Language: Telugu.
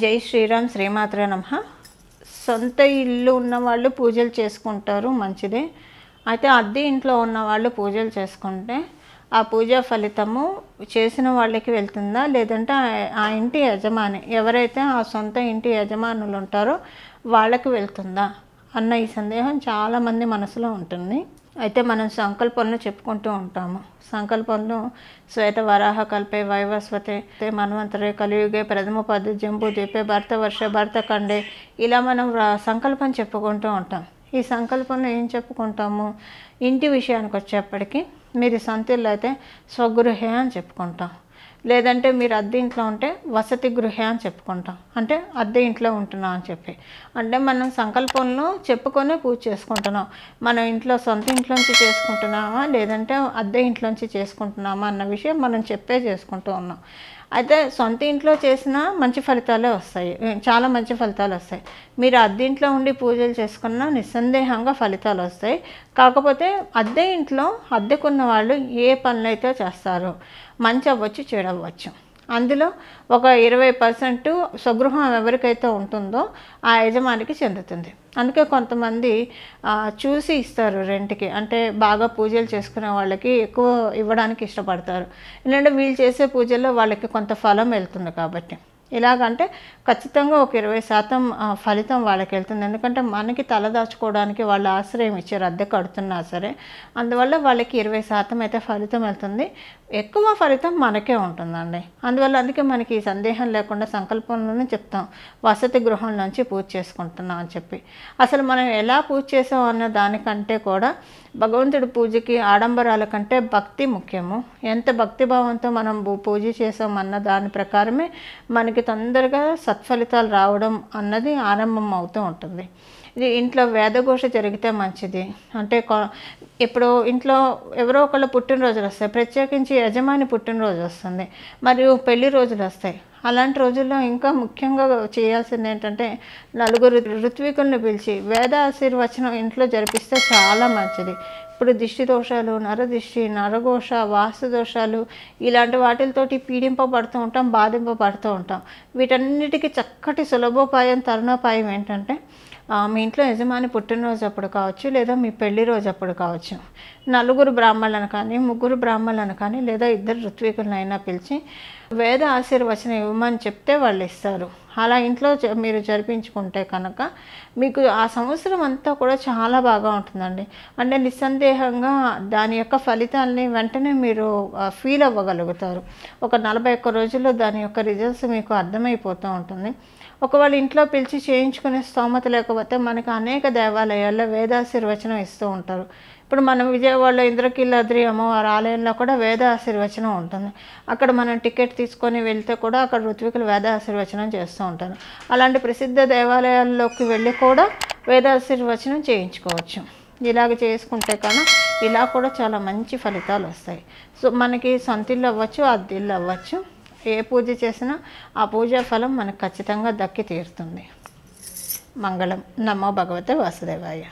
జై శ్రీరామ్ శ్రీమాత్ర నమ సొంత ఇల్లు ఉన్నవాళ్ళు పూజలు చేసుకుంటారు మంచిదే అయితే అద్దె ఇంట్లో ఉన్నవాళ్ళు పూజలు చేసుకుంటే ఆ పూజా ఫలితము చేసిన వాళ్ళకి వెళ్తుందా లేదంటే ఆ ఇంటి యజమాని ఎవరైతే ఆ సొంత ఇంటి యజమానులు ఉంటారో వాళ్ళకి వెళ్తుందా అన్న ఈ సందేహం చాలామంది మనసులో ఉంటుంది అయితే మనం సంకల్పంలో చెప్పుకుంటూ ఉంటాము సంకల్పంలో శ్వేత వరాహ కల్పే వైవస్వతే మన్వంతరే కలియుగే ప్రథమ పద జంబు దీపే భర్త వర్ష భర్త కండే ఇలా మనం సంకల్పం చెప్పుకుంటూ ఉంటాం ఈ సంకల్పంలో ఏం చెప్పుకుంటాము ఇంటి విషయానికి వచ్చేప్పటికీ మీరు సొంత అయితే స్వగృహే అని చెప్పుకుంటాం లేదంటే మీరు అద్దె ఇంట్లో ఉంటే వసతి గృహ అని చెప్పుకుంటాం అంటే అద్దె ఇంట్లో ఉంటున్నాం అని చెప్పి అంటే మనం సంకల్పంలో చెప్పుకొని పూజ చేసుకుంటున్నాం మనం ఇంట్లో సొంత ఇంట్లోంచి చేసుకుంటున్నామా లేదంటే అద్దె ఇంట్లోంచి చేసుకుంటున్నామా అన్న విషయం మనం చెప్పే చేసుకుంటూ ఉన్నాం అయితే సొంత ఇంట్లో చేసిన మంచి ఫలితాలే వస్తాయి చాలా మంచి ఫలితాలు వస్తాయి మీరు అద్దె ఇంట్లో ఉండి పూజలు చేసుకున్నా నిస్సందేహంగా ఫలితాలు వస్తాయి కాకపోతే అద్దె ఇంట్లో అద్దెకున్న వాళ్ళు ఏ పనులైతే చేస్తారో మంచి అవ్వచ్చు చెడవచ్చు అందులో ఒక ఇరవై పర్సెంట్ స్వగృహం ఎవరికైతే ఉంటుందో ఆ యజమానికి చెందుతుంది అందుకే కొంతమంది చూసి ఇస్తారు రెంట్కి అంటే బాగా పూజలు చేసుకునే వాళ్ళకి ఎక్కువ ఇవ్వడానికి ఇష్టపడతారు ఎందుకంటే వీళ్ళు చేసే పూజల్లో వాళ్ళకి కొంత ఫలం వెళ్తుంది కాబట్టి ఇలాగంటే ఖచ్చితంగా ఒక ఇరవై శాతం ఫలితం వాళ్ళకి వెళ్తుంది ఎందుకంటే మనకి తలదాచుకోవడానికి వాళ్ళు ఆశ్రయం ఇచ్చారు అద్దె కడుతున్నా సరే అందువల్ల వాళ్ళకి ఇరవై శాతం అయితే ఫలితం వెళ్తుంది ఎక్కువ ఫలితం మనకే ఉంటుందండి అందువల్ల అందుకే మనకి ఈ సందేహం లేకుండా సంకల్పంలోనే చెప్తాం వసతి గృహం నుంచి పూజ చేసుకుంటున్నాం అని చెప్పి అసలు మనం ఎలా పూజ చేసాం అన్న దానికంటే కూడా భగవంతుడి పూజకి ఆడంబరాల కంటే భక్తి ముఖ్యము ఎంత భక్తిభావంతో మనం పూజ చేసాం అన్న దాని ప్రకారమే మనకి మనకి తొందరగా సత్ఫలితాలు రావడం అన్నది ఆరంభం అవుతూ ఉంటుంది ఇది ఇంట్లో వేదఘోష జరిగితే మంచిది అంటే ఇప్పుడు ఇంట్లో ఎవరో ఒకళ్ళు పుట్టినరోజులు వస్తాయి ప్రత్యేకించి యజమాని పుట్టినరోజు వస్తుంది మరియు పెళ్లి రోజులు వస్తాయి అలాంటి రోజుల్లో ఇంకా ముఖ్యంగా చేయాల్సింది ఏంటంటే నలుగురు ఋత్వికుల్ని పిలిచి వేద ఆశీర్వచనం ఇంట్లో జరిపిస్తే చాలా మంచిది ఇప్పుడు దిష్టి దోషాలు నరదిష్టి నరఘోష వాస్తు దోషాలు ఇలాంటి వాటితోటి పీడింపబడుతూ ఉంటాం బాధింపబడుతూ ఉంటాం వీటన్నిటికీ చక్కటి సులభోపాయం తరుణోపాయం ఏంటంటే మీ ఇంట్లో యజమాని పుట్టినరోజు అప్పుడు కావచ్చు లేదా మీ పెళ్లి రోజు అప్పుడు కావచ్చు నలుగురు బ్రాహ్మణులను కానీ ముగ్గురు బ్రాహ్మణులను కానీ లేదా ఇద్దరు ఋత్వికులనైనా పిలిచి వేద ఆశీర్వచనం ఇవ్వమని చెప్తే వాళ్ళు ఇస్తారు అలా ఇంట్లో మీరు జరిపించుకుంటే కనుక మీకు ఆ సంవత్సరం అంతా కూడా చాలా బాగా ఉంటుందండి అంటే నిస్సందేహంగా దాని యొక్క ఫలితాలని వెంటనే మీరు ఫీల్ అవ్వగలుగుతారు ఒక నలభై ఒక్క రోజుల్లో దాని యొక్క రిజల్ట్స్ మీకు అర్థమైపోతూ ఉంటుంది ఒకవేళ ఇంట్లో పిలిచి చేయించుకునే స్తోమత లేకపోతే మనకు అనేక దేవాలయాల్లో వేదాశీర్వచనం ఇస్తూ ఉంటారు ఇప్పుడు మనం విజయవాడలో ఇంద్రకీలాద్రి అమ్మవారి ఆలయంలో కూడా వేద ఆశీర్వచనం ఉంటుంది అక్కడ మనం టికెట్ తీసుకొని వెళ్తే కూడా అక్కడ ఋత్వికులు వేద ఆశీర్వచనం చేస్తూ ఉంటారు అలాంటి ప్రసిద్ధ దేవాలయాల్లోకి వెళ్ళి కూడా వేదాశీర్వచనం చేయించుకోవచ్చు ఇలాగ చేసుకుంటే కన్నా ఇలా కూడా చాలా మంచి ఫలితాలు వస్తాయి సో మనకి సొంతిల్లు అవ్వచ్చు అద్దిల్లు అవ్వచ్చు ఏ పూజ చేసినా ఆ పూజా ఫలం మనకు ఖచ్చితంగా దక్కి తీరుతుంది మంగళం నమో భగవతే వాసుదేవాయ